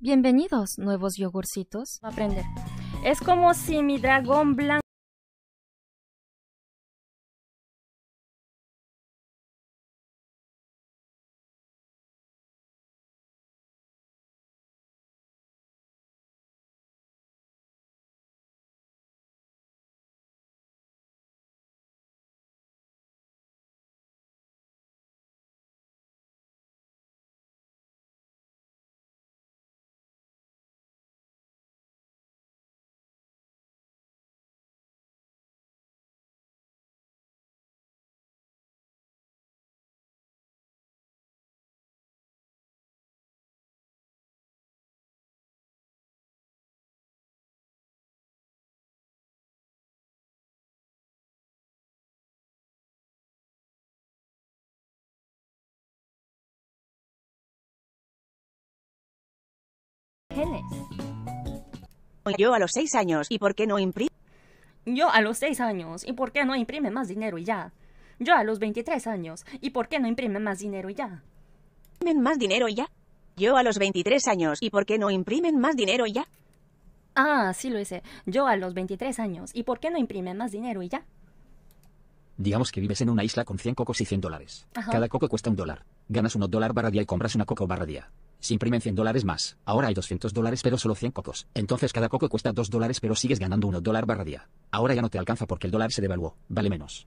Bienvenidos, nuevos yogurcitos. Aprender. Es como si mi dragón blanco Yo a los seis años, ¿y por qué no imprime? Yo a los seis años, ¿y por qué no imprime más dinero y ya? Yo a los 23 años, ¿y por qué no imprime más dinero y ya? ¿Imprimen más dinero y ya? Yo a los 23 años, ¿y por qué no imprimen más dinero y ya? Ah, sí lo hice. Yo a los 23 años, ¿y por qué no imprimen más dinero y ya? Digamos que vives en una isla con 100 cocos y 100 dólares. Cada coco cuesta un dólar. Ganas uno dólar barra día y compras una coco barra día. Se imprimen 100 dólares más. Ahora hay 200 dólares pero solo 100 cocos. Entonces cada coco cuesta 2 dólares pero sigues ganando 1 dólar barra día. Ahora ya no te alcanza porque el dólar se devaluó. Vale menos.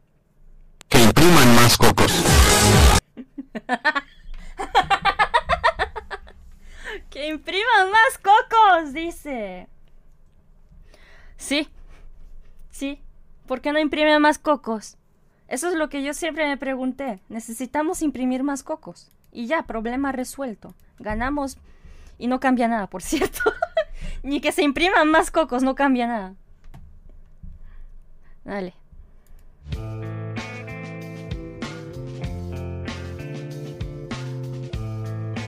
Que impriman más cocos. que impriman más cocos, dice. Sí. Sí. ¿Por qué no imprimen más cocos? Eso es lo que yo siempre me pregunté. Necesitamos imprimir más cocos. Y ya, problema resuelto. Ganamos y no cambia nada, por cierto. Ni que se impriman más cocos, no cambia nada. Dale.